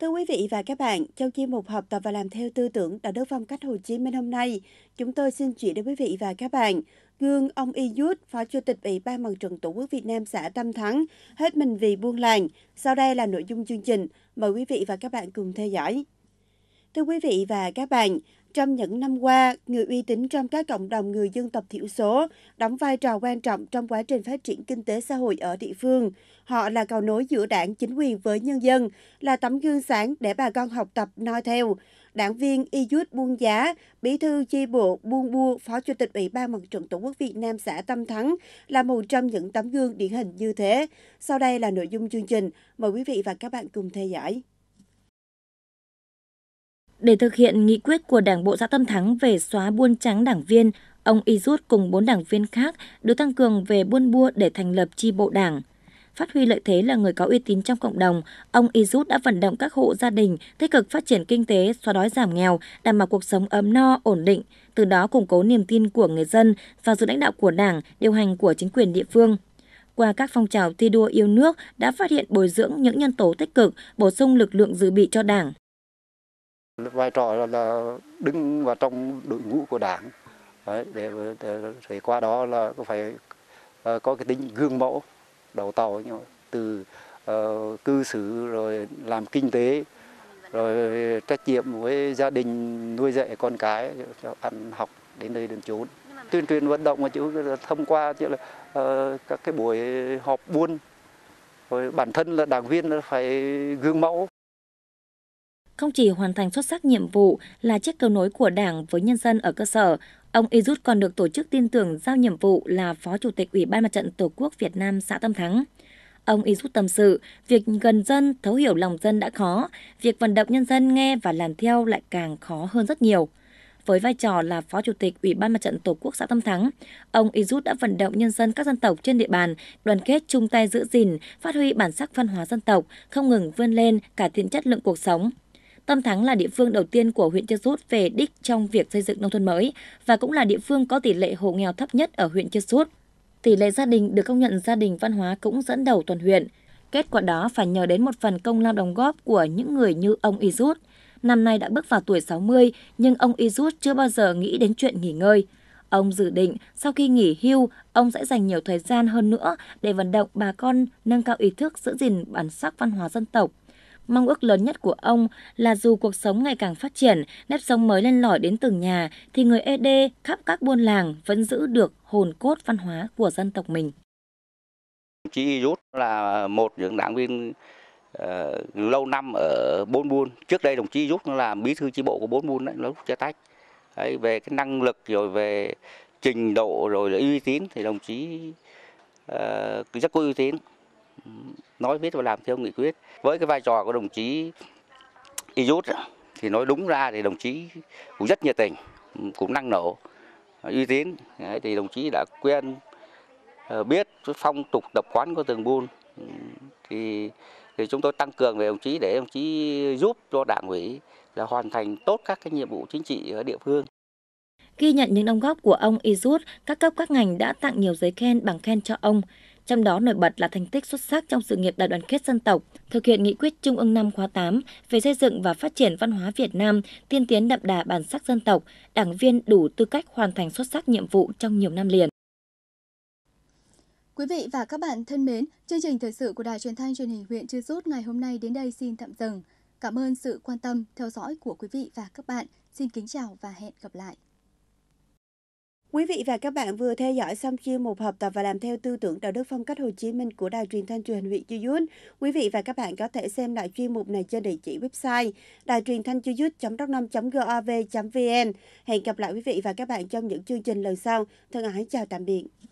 Thưa quý vị và các bạn, trong chuyên mục học tập và làm theo tư tưởng đạo đức phong cách Hồ Chí Minh hôm nay, chúng tôi xin chuyển đến quý vị và các bạn gương ông Y Yút, Phó Chủ tịch Ủy ban Mặt trận Tổ quốc Việt Nam xã Tâm Thắng, hết mình vì buôn làng. Sau đây là nội dung chương trình. Mời quý vị và các bạn cùng theo dõi. Thưa quý vị và các bạn, trong những năm qua, người uy tín trong các cộng đồng người dân tộc thiểu số đóng vai trò quan trọng trong quá trình phát triển kinh tế xã hội ở địa phương. Họ là cầu nối giữa đảng, chính quyền với nhân dân, là tấm gương sáng để bà con học tập noi theo. Đảng viên Y Buôn Giá, Bí thư chi bộ Buôn Bua, Phó Chủ tịch Ủy ban Mặt trận Tổ quốc Việt Nam xã Tâm Thắng là một trong những tấm gương điển hình như thế. Sau đây là nội dung chương trình. Mời quý vị và các bạn cùng theo dõi. Để thực hiện nghị quyết của Đảng bộ xã Tâm Thắng về xóa buôn trắng đảng viên, ông Y Rút cùng bốn đảng viên khác được tăng cường về buôn bua để thành lập chi bộ đảng. Phát huy lợi thế là người có uy tín trong cộng đồng, ông Y Rút đã vận động các hộ gia đình tích cực phát triển kinh tế, xóa đói giảm nghèo, đảm bảo cuộc sống ấm no, ổn định, từ đó củng cố niềm tin của người dân vào sự lãnh đạo của đảng, điều hành của chính quyền địa phương qua các phong trào thi đua yêu nước đã phát hiện bồi dưỡng những nhân tố tích cực, bổ sung lực lượng dự bị cho Đảng vai trò là đứng vào trong đội ngũ của đảng để rồi qua đó là phải ờ, có cái tính gương mẫu đầu tàu từ ờ, cư xử rồi làm kinh tế rồi trách nhiệm với gia đình nuôi dạy con cái cho ăn học đến nơi đến chốn tuyên truyền vận động mà chú thông qua như là uh, các cái buổi họp buôn rồi bản thân là đảng viên là phải gương mẫu không chỉ hoàn thành xuất sắc nhiệm vụ là chiếc cầu nối của Đảng với nhân dân ở cơ sở, ông Izut còn được tổ chức tin tưởng giao nhiệm vụ là Phó Chủ tịch Ủy ban Mặt trận Tổ quốc Việt Nam xã Tâm Thắng. Ông Izut tâm sự, việc gần dân, thấu hiểu lòng dân đã khó, việc vận động nhân dân nghe và làm theo lại càng khó hơn rất nhiều với vai trò là Phó Chủ tịch Ủy ban Mặt trận Tổ quốc xã Tâm Thắng, ông Izut đã vận động nhân dân các dân tộc trên địa bàn đoàn kết chung tay giữ gìn, phát huy bản sắc văn hóa dân tộc, không ngừng vươn lên, cải thiện chất lượng cuộc sống, Tâm Thắng là địa phương đầu tiên của huyện Chư Sút về đích trong việc xây dựng nông thôn mới và cũng là địa phương có tỷ lệ hộ nghèo thấp nhất ở huyện Chư Sút. Tỷ lệ gia đình được công nhận gia đình văn hóa cũng dẫn đầu toàn huyện. Kết quả đó phải nhờ đến một phần công lao đóng góp của những người như ông Y Rút. Năm nay đã bước vào tuổi 60, nhưng ông Y Rút chưa bao giờ nghĩ đến chuyện nghỉ ngơi. Ông dự định sau khi nghỉ hưu, ông sẽ dành nhiều thời gian hơn nữa để vận động bà con nâng cao ý thức giữ gìn bản sắc văn hóa dân tộc Mong ước lớn nhất của ông là dù cuộc sống ngày càng phát triển, nếp sống mới lên lỏi đến từng nhà, thì người ED khắp các buôn làng vẫn giữ được hồn cốt văn hóa của dân tộc mình. Chị Rút là một những đảng viên uh, lâu năm ở bốn buôn. Trước đây đồng chí Rút là bí thư chi bộ của bốn buôn, đấy, lúc chia tách. Đấy, về cái năng lực rồi về trình độ rồi là uy tín thì đồng chí uh, rất có uy tín nói biết và làm theo nghị quyết với cái vai trò của đồng chí Iyut thì nói đúng ra thì đồng chí cũng rất nhiệt tình cũng năng nổ uy tín thì đồng chí đã quen ờ, biết phong tục tập quán của từng buôn thì thì chúng tôi tăng cường về đồng chí để đồng chí giúp cho đảng ủy là hoàn thành tốt các cái nhiệm vụ chính trị ở địa phương Ghi nhận những đóng góp của ông Izut, các cấp các ngành đã tặng nhiều giấy khen bằng khen cho ông trong đó nổi bật là thành tích xuất sắc trong sự nghiệp đại đoàn kết dân tộc, thực hiện nghị quyết Trung ương 5 khóa 8 về xây dựng và phát triển văn hóa Việt Nam tiên tiến đậm đà bản sắc dân tộc, đảng viên đủ tư cách hoàn thành xuất sắc nhiệm vụ trong nhiều năm liền. Quý vị và các bạn thân mến, chương trình thời sự của Đài Truyền thanh Truyền hình huyện Chư rút ngày hôm nay đến đây xin tạm dừng. Cảm ơn sự quan tâm theo dõi của quý vị và các bạn. Xin kính chào và hẹn gặp lại. Quý vị và các bạn vừa theo dõi xong chuyên mục học tập và làm theo tư tưởng đạo đức phong cách Hồ Chí Minh của Đài truyền thanh truyền hình huyện Chư Dút. Quý vị và các bạn có thể xem lại chuyên mục này trên địa chỉ website đài truyền thanh chư dút năm gov vn Hẹn gặp lại quý vị và các bạn trong những chương trình lần sau. Thân ái chào tạm biệt.